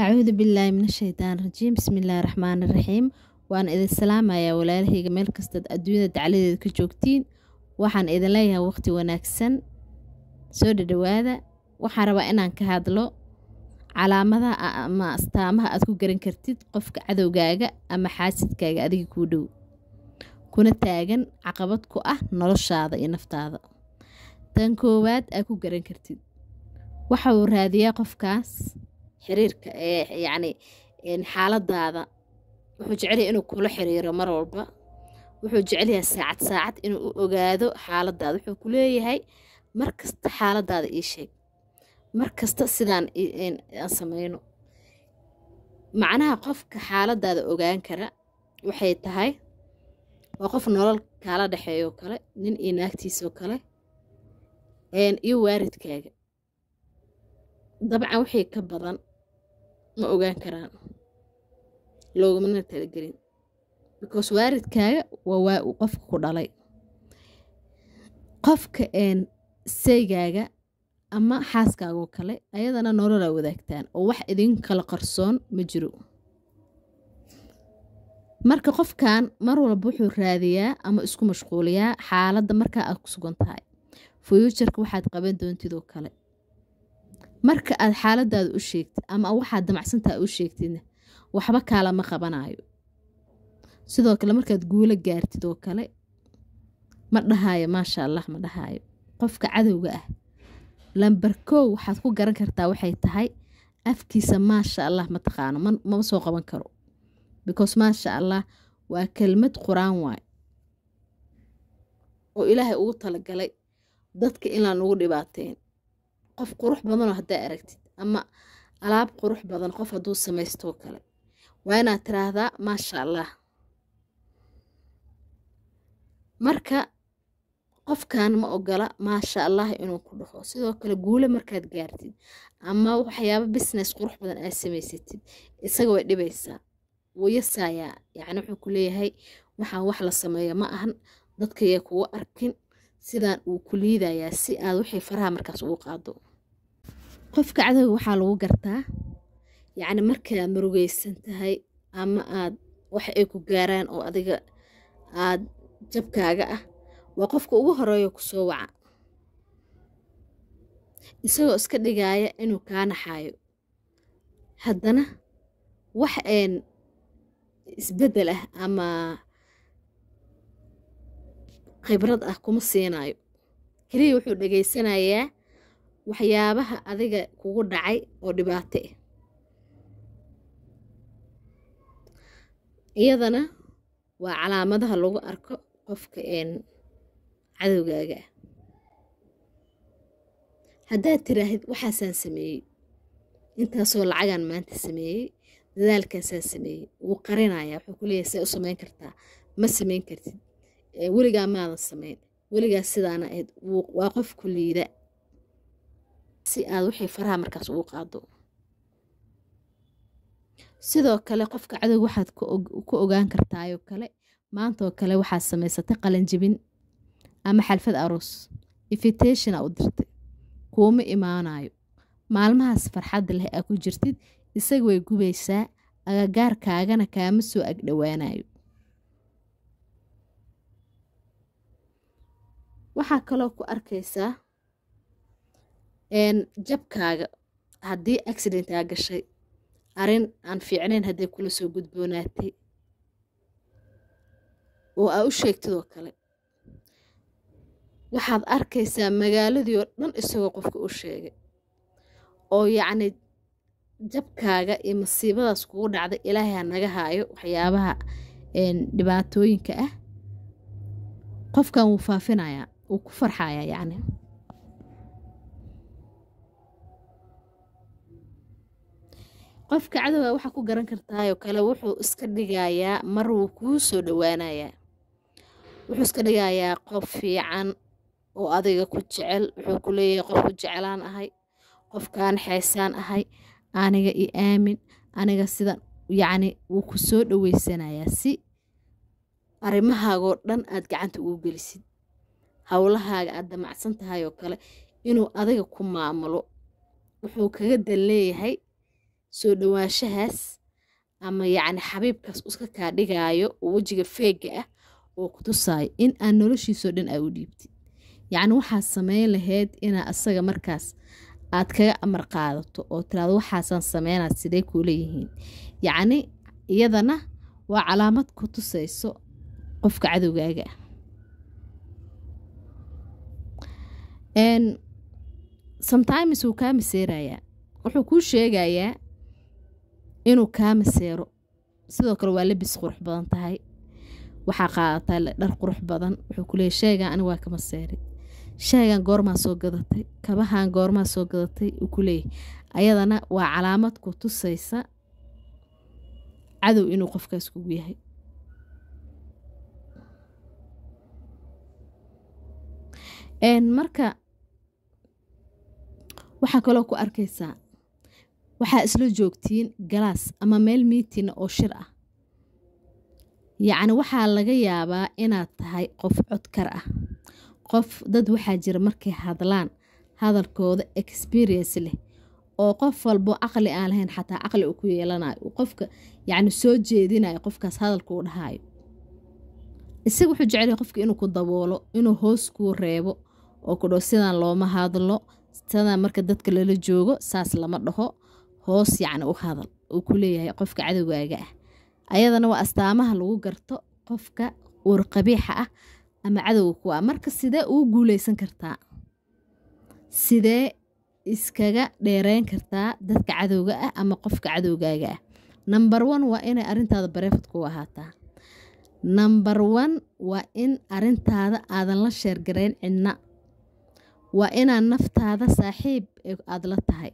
acuudu billaahi min ashaytaan rajiim bismillaahi raxmaani raxiim waan idin salaamayaa walaalahayga meel kastaad adduunyada dacladeeda ka joogtiin waxaan idin leeyahay waqti wanaagsan soo dhadhawaada waxaan rabaa inaan ka hadlo calaamadaha ama astaamaha aad ku garan kartid qofka cadowgaaga ama xaasidkaaga adiga kuu dhow kuna taagan caqabad ku ah noloshaada iyo naftaada tan koowaad aad ku garan kartid waxa uu raadiyaa qofkaas xiriirka eh, yacni xaaladaada wuxuu jecel inuu kula xiriiro mar walba wuxuu jecelyahay saacad saacad inuu u ogaado xaaladaada wuxuu ku leeyahay mar kasta xaaladaada ii sheeg mar kasta sidaan aan samayno macnaha qofka xaaladaada ogaan kara waxay tahay waa qof nolol kaala dhexeeyoo kale nin iyo naagtiisoo kale iyo waaridkaaga dabcan wixii ka badan ma ogaan karaan loogumana talagelin because waalidkaaga waa waa uu qofka ku dhalay qofka een seygaaga ama xaaskaagoo kale ayadana nololaa wadaagtaan oo wax idin kala qarsoon ma jiro marka qofkan mar walba wuxuu raadiyaa ama isku mashquuliyaa xaaladda markaa aad ku sugan tahay fuujarka waxaad qaban doontidoo kale marka aad xaaladaada u sheegtid ama waxaad damacsantaha u sheegtidna waxba kaalama qabanayo sidoo kale markaad guulo gaartid oo kale ma dhahaayo maasha allah ma dhahaayo qofka cadowga ah lambar waxaad ku garan kartaa waxay tahay afkiisa maasha allah ma taqaano mama soo qaban karo because maasha allah waa kelmad qur waay oo ilaahay ugu talagalay dadka inlaan ugu dhibaateyn qof qurux badanoo haddaa aragtid ama alaab qurux badan qof hadduu samaystoo kale waa inaad tiraahdaa maasha allah marka qofkan ma ogola maasha allah inuu ku dhaho sidoo kale guule markaad gaartid ama waxyaaba business qurux badan aad samaysatid isaga way dhibaysaa wayasaayaa yacni wuxuu ku leeyahay waxaan wax la sameeyo ma ahan dadkaya kuwa arkin sidaan uu ku liidayaa si aad wixii faraha markaas ugu qaado qofka cadowga waxaa lagu gartaa yacni markaad murugaysan tahay ama aad wax ay ku gaaraan oo adiga aad jabkaaga ah waa qofka ugu horeeya kusoo waca isagoo iska dhigaaya inuu kaa naxaayo haddana wax een isbeddel ah ama khibrad ah kuma siinaayo keliya wuxuu dhegaysanayaa waxyaabaha adiga kugu dhacay oo dhibaate iyadana waa calaamadaha lagu arko qofka cadowgaaga ah haddaad tiraahid waxaasaan sameeyey intaasoo lacagaan maanta sameeyey dadaalkaasaan sameeyey wuu qarinayaa wuxuu ku leeyahay saa u sameyn kartaa ma sameyn kartid weligaa maadan samayn weligaa sidaana ahayd waa qof ku liida si aad wixii faraha markaas ugu qaado sidoo kale qofka cadow waxaad ku ogaan kartaayoo kale maantaoo kale waxaad samaysatay qalanjibin ama xalfad aroos invitationa u dirtay kuuma imaanayo maalmahaas farxadda leh aa ku jirtid isaga way gubaysaa agagaarkaagana kaama soo agdhowaanayo waxaa kaloo ku arkaysaa jabkaaga haddii accident aa gashay arin aan fiicnayn hadday kula soo gudboonaatay oo aa u sheegtidoo kale waxaad arkaysaa magaaladii oo dhan isagoo qofka u sheegay oo yacni jabkaaga iyo masiibadaas kugu dhacday ilaahay ha naga haayo waxyaabaha dhibaatooyinka ah qofkan wuu faafinayaa wuu ku farxayaa yacni qofka cadowga ah waxaa ku garan kartaayoo kale wuxuu iska dhigayaa mar wuu kuu soo dhawaanayaa wuxuu iska dhigayaa qof fiican oo adiga ku jecel wuxuu ku leeyahay qofku jeclaan ahay qofkaan xeesaan ahay aniga i aamin aniga sidan yacni wuu ku soo dhaweysanayaa si arrimahaagoo dhan aad gacanta ugu gelisid howlahaaga aad damacsan tahay oo kale inuu adiga ku maamulo wuxuu kaga dan leeyahay soo dhawaanshahaas ama yacni xabiibkaas uska kaa dhigaayo oo wejiga feega ah oo ku tusaayo in aan noloshiisoo dhan aa u dhiibtid yacni waxaad sameyn laheyd inaa asaga markaas aad kaga amar qaadato oo tiraado waxaasaan sameynaa sidee kuu leeyihiin yacni iyadana waa calaamad ku tusayso qofka cadowgaaga ah wuu kaa miseerayaa wuxuu kuu sheegayaa inuu kaa maseero sidoo kale waa labis qurux badan tahay waxaa qaadataa dhar qurux badan wuxuu kuleeyay sheegan ani waa ka maseeray sheegan goormaa soo gadatay kabahan goormaa soo gadatay uu ku leeyahay ayadana waa calaamad ku tusaysa cadow inuu qofkaas kugu yahay marka waxaa kaloo ku arkaysaa waxaa isla joogtiin galaas ama meel miitina ah oo shir ah yacni waxaa laga yaabaa inaad tahay qof codkar ah qof dad waxaa jira markay hadlaan hadalkooda experience leh oo qof walbo caqli aan lahayn xataa caqli uu ku yeelanayo qofka yacni soo jeedinayo qofkaas hadalka uu dhahayo isaga wuxuu jecel qofka inuu ku daboolo inuu hoos kuu reebo oo ku dhaho sidaan looma hadlo sidaa marka dadka lala joogo saas lama dhaho hoos yacni u hadal uu ku leeyahay qofka cadowgaaga ah ayadana waa astaamaha lagu garto qofka qabiixa ah ama cadowga kuwa ah marka sidee ugu guuleysan kartaa sidee iskaga dheereyn kartaa dadka cadowga ah ama qofka cadowgaaga ah namber one waa inay arintaada bareefad ku ahaataa namber one waa in arintaada aadan la sheergareyn cidna waa inaad naftaada saaxiib aada la tahay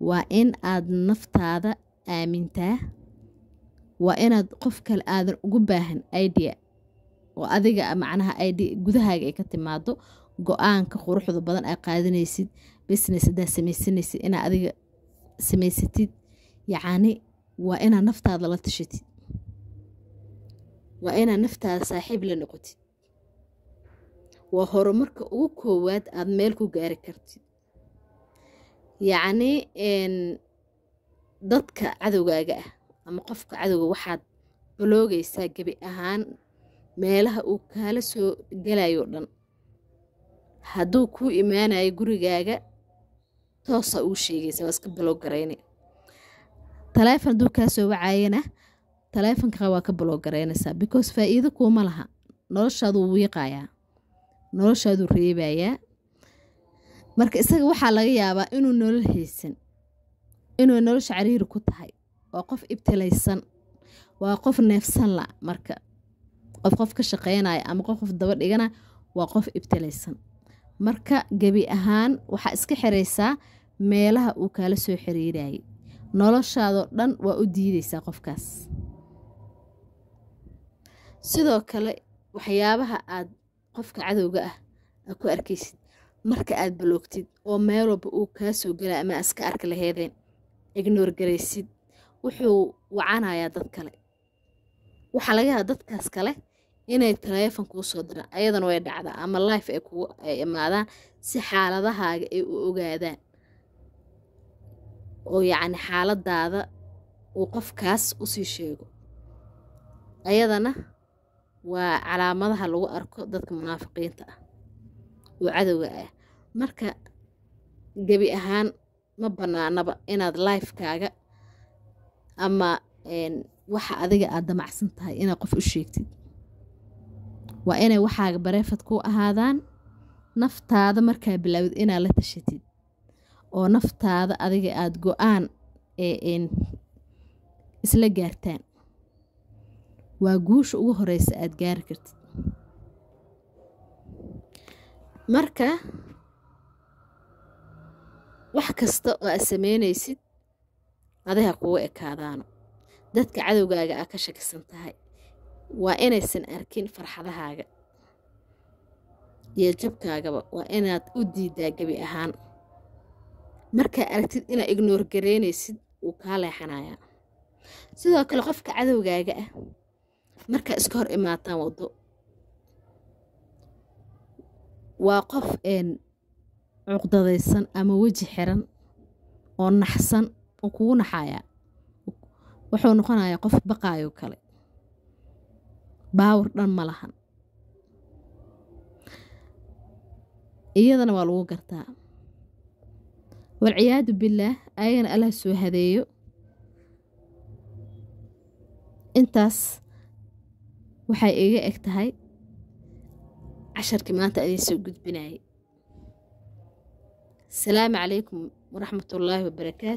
waa in aad naftaada aamintaa waa inaad qof kale aadan ugu baahan idea oo adiga macnaha idea gudahaaga ay ka timaado go-aanka quruxda badan aad qaadanaysid business haddaa sameysanaysid inaad adiga samaysatid yacni waa inaad naftaada la tashatid waa inaad naftaada saaxiib la noqotid waa horumarka ugu koowaad aad meel ku gaari kartid yacni dadka cadowgaaga ah ama qofka cadowga ah waxaad boloogaysaa gebi ahaan meelaha uu kaala soo galayo dhan hadduu kuu imaanayo gurigaaga toosa uu sheegaysa waa iska baloog taleefon hadduu kaasoo soo wacayana taleefonkaa waa ka baloog garaynaysaa because faa'iido kuuma laha noloshaaduu wiiqayaa noloshaaduu reebayaa marka isaga waxaa laga yaabaa inuu nolol haysan inuu nolosha cariiri ku tahay waa qof ibtilaysan waa qof neefsan la marka qof qof ka shaqeynaya ama qof qof daba dhigana waa qof ibtilaysan marka gebi ahaan waxaa iska xiraysaa meelaha uu kaala soo xiriirayay noloshaadoo dhan waa u diidaysaa qofkaas sidoo kale waxyaabaha aad qofka cadowga ah aad ku arkaysid marka aad baloogtid oo meel walba uu kaa soo gala ama iska arki laheedeen ignoor garaysid wuxuu wacanayaa dad kale waxaa laga yaabaa dadkaas kale inay taleefon kuu soo diraan ayadana way dhacdaa ama life ay kugu ay imaadaan si xaaladahaaga ay u ogaadaan oo yacni xaaladaada uu qofkaas u sii sheego ayadana waa calaamadaha lagu arko dadka munaafiqiinta ah oo cadowga ah marka gebi ahaan ma bannaanaba inaad laifekaaga ama waxa adiga aad damacsan tahay inaad qof u sheegtid waa inay waxaaga bareefad ku ahaadaan naftaada markaa bilaawid inaad la tashatid oo naftaada adiga aada go-aan isla gaartaan waa guusha ugu horeysa aada gaari kartid marka wax kasta oo aad samaynaysid adaga kugu ekaadaano dadka cadowgaaga aa ah ka shakisan tahay waa inaysan arkin farxadahaaga iyo jabkaagaba waa inaad u diidaa gebi ahaan markaa aragtid inaad ignoor gareynaysid wuu kaa leexanayaa sidoo kale qofka cadowgaaga ah markaa iska hor imaataan waddo waa qof cuqdadaysan ama weji xiran oo naxsan oo kugu naxaya wuxuu noqonayaa qof baqaayo kale baawar dhan ma lahan iyadana waa lagu gartaa walciyaadu billaah ayagana allah soo hadeeyo intaas waxay iga eg tahay casharkii maanta adiin soo gudbinayay asalaamu calaykum waraxmatullaahi wabarakaatu